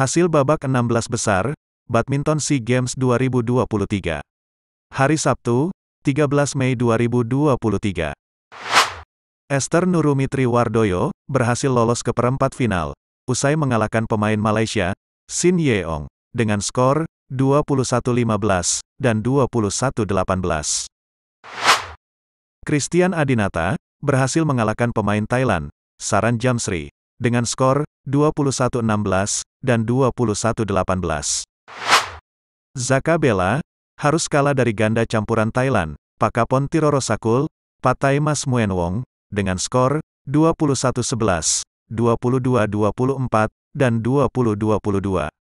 Hasil babak 16 besar, Badminton SEA Games 2023. Hari Sabtu, 13 Mei 2023. Esther Nurumitri Wardoyo, berhasil lolos ke perempat final, usai mengalahkan pemain Malaysia, Sin Yeong, dengan skor 21-15 dan 21-18. Christian Adinata, berhasil mengalahkan pemain Thailand, Saran Jamsri, dengan skor 21-16 dan 21-18. Zakabela, harus kalah dari ganda campuran Thailand, Pakapon Tirorosakul, Patai Mas Muenwong, dengan skor 21-11, 22-24, dan 20-22.